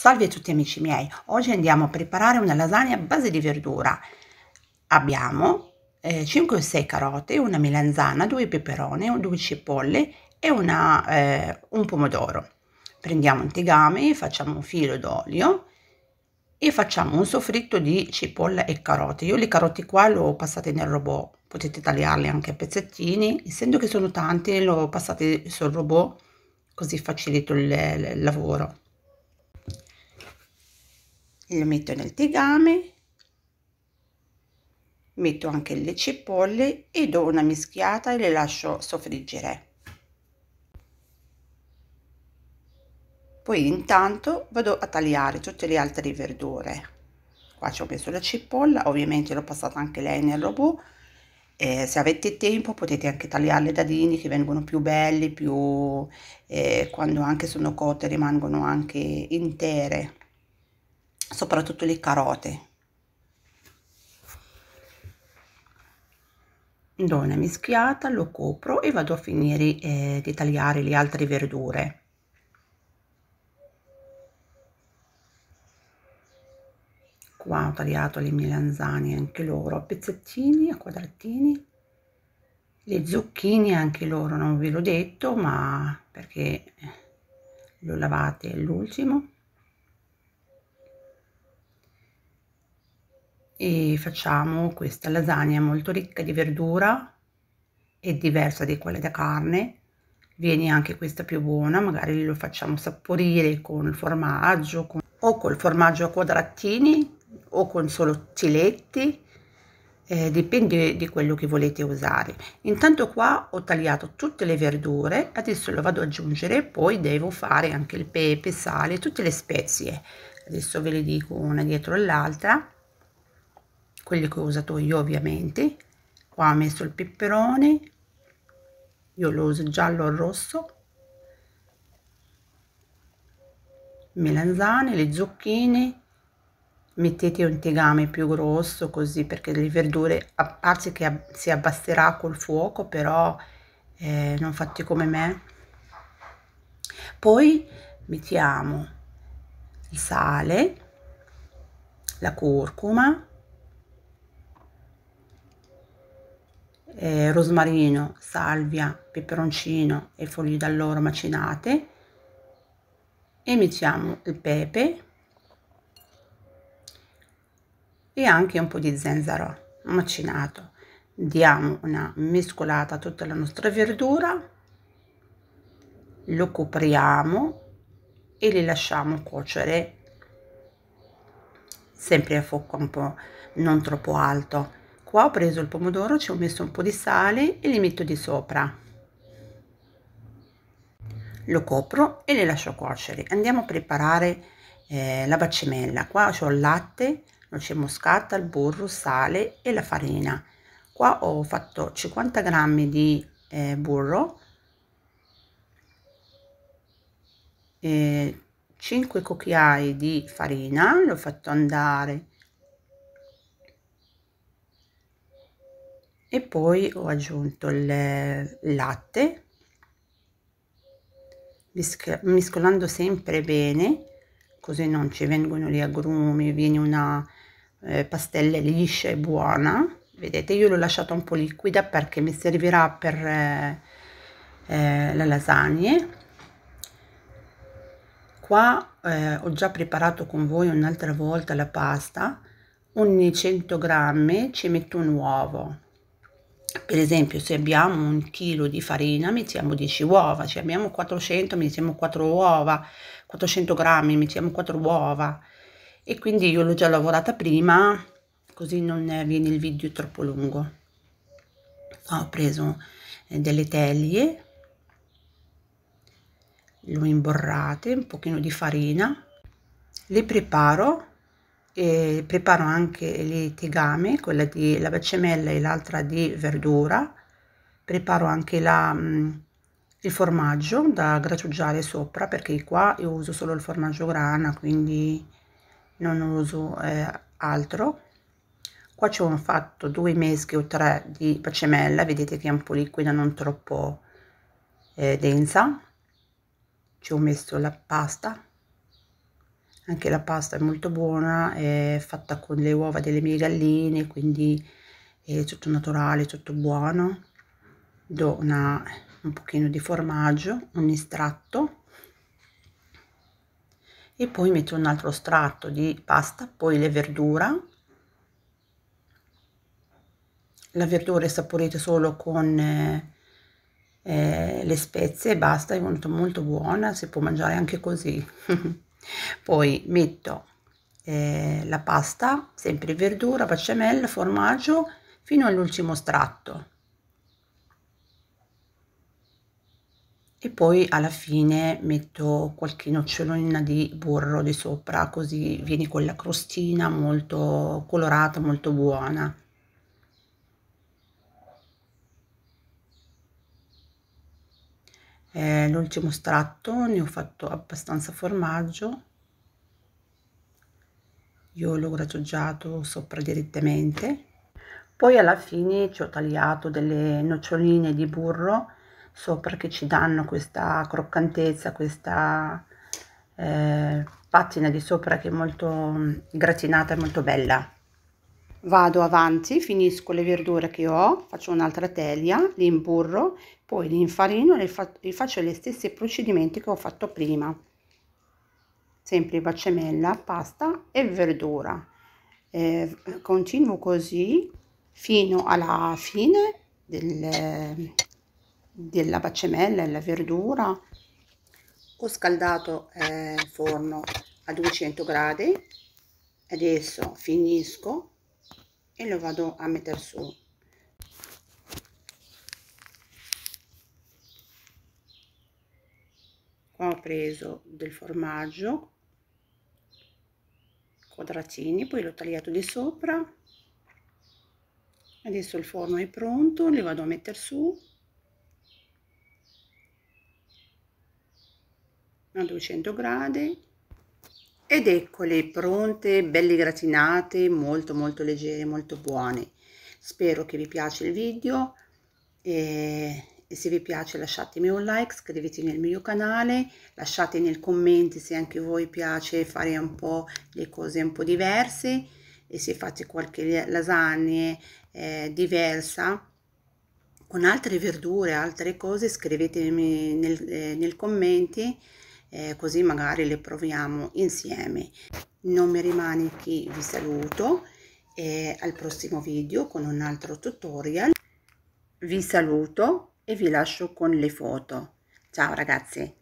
Salve a tutti amici miei, oggi andiamo a preparare una lasagna a base di verdura. Abbiamo eh, 5 o 6 carote, una melanzana, 2 peperone, due cipolle e una, eh, un pomodoro. Prendiamo un tegame, facciamo un filo d'olio e facciamo un soffritto di cipolla e carote. Io le carote qua le ho passate nel robot, potete tagliarle anche a pezzettini, essendo che sono tante le ho passate sul robot così facilito il, il lavoro lo metto nel tegame metto anche le cipolle e do una mischiata e le lascio soffriggere poi intanto vado a tagliare tutte le altre verdure qua ci ho messo la cipolla ovviamente l'ho passata anche lei nel robot eh, se avete tempo potete anche tagliarle dadini che vengono più belli più eh, quando anche sono cotte rimangono anche intere soprattutto le carote do una mischiata lo copro e vado a finire eh, di tagliare le altre verdure qua ho tagliato le melanzane anche loro a pezzettini a quadratini le zucchine anche loro non ve l'ho detto ma perché eh, lo lavate all'ultimo e facciamo questa lasagna molto ricca di verdura e diversa di quella da carne viene anche questa più buona magari lo facciamo saporire con il formaggio con, o col formaggio a quadratini o con solo ciletti eh, dipende di quello che volete usare intanto qua ho tagliato tutte le verdure adesso lo vado ad aggiungere poi devo fare anche il pepe sale tutte le spezie adesso ve le dico una dietro l'altra quelli che ho usato io ovviamente qua ho messo il peperone io lo uso giallo o rosso melanzane le zucchine mettete un tegame più grosso così perché le verdure a parte che si abbasserà col fuoco però eh, non fate come me poi mettiamo il sale la curcuma eh, rosmarino, salvia, peperoncino e foglie d'alloro macinate e mettiamo il pepe e anche un po' di zenzero macinato. Diamo una mescolata a tutta la nostra verdura, lo copriamo e li lasciamo cuocere sempre a fuoco un po' non troppo alto qua ho preso il pomodoro ci ho messo un po di sale e li metto di sopra lo copro e le lascio cuocere andiamo a preparare eh, la bacimella qua ho il latte noce moscata il burro sale e la farina qua ho fatto 50 grammi di eh, burro 5 eh, cucchiai di farina l'ho fatto andare e poi ho aggiunto il latte mescolando sempre bene così non ci vengono gli agrumi viene una eh, pastella liscia e buona vedete io l'ho lasciata un po' liquida perché mi servirà per eh, eh, le lasagne qua eh, ho già preparato con voi un'altra volta la pasta ogni 100 grammi ci metto un uovo per esempio se abbiamo un chilo di farina mettiamo 10 uova, se cioè abbiamo 400 mettiamo 4 uova, 400 grammi mettiamo 4 uova e quindi io l'ho già lavorata prima così non viene il video troppo lungo. Ah, ho preso eh, delle teglie, le ho imborrate, un pochino di farina, le preparo e preparo anche le tegame, quella di la bechamella e l'altra di verdura, preparo anche la, mm, il formaggio da grattugiare sopra perché qua io uso solo il formaggio grana quindi non uso eh, altro. Qua ci ho fatto due meschi o tre di bechamella, vedete che è un po' liquida, non troppo eh, densa. Ci ho messo la pasta anche la pasta è molto buona è fatta con le uova delle mie galline quindi è tutto naturale tutto buono do una, un pochino di formaggio un estratto e poi metto un altro strato di pasta poi le verdura la verdura è saporita solo con eh, le spezie e basta è molto molto buona si può mangiare anche così poi metto eh, la pasta sempre verdura bechamel formaggio fino all'ultimo strato e poi alla fine metto qualche nocciolina di burro di sopra così viene quella crostina molto colorata molto buona eh, l'ultimo strato ne ho fatto abbastanza formaggio io l'ho grattugiato sopra direttamente poi alla fine ci ho tagliato delle noccioline di burro sopra che ci danno questa croccantezza questa eh, patina di sopra che è molto mm, gratinata e molto bella vado avanti finisco le verdure che ho faccio un'altra teglia li imburro poi li infarino e fa faccio gli stessi procedimenti che ho fatto prima sempre bacemella pasta e verdura eh, continuo così fino alla fine del, della bacemella e la verdura ho scaldato eh, il forno a 200 gradi adesso finisco e lo vado a mettere su qua ho preso del formaggio quadratini poi l'ho tagliato di sopra adesso il forno è pronto li vado a mettere su a 200 gradi ed eccole pronte, belle gratinate, molto molto leggere, molto buone. Spero che vi piace il video e, e se vi piace lasciatemi un like, iscrivetemi nel mio canale, lasciate nei commenti se anche voi piace fare un po' le cose un po' diverse e se fate qualche lasagne eh, diversa con altre verdure, altre cose, scrivetemi nei eh, commenti eh, così magari le proviamo insieme. Non mi rimane che vi saluto e eh, al prossimo video con un altro tutorial. Vi saluto e vi lascio con le foto. Ciao ragazzi!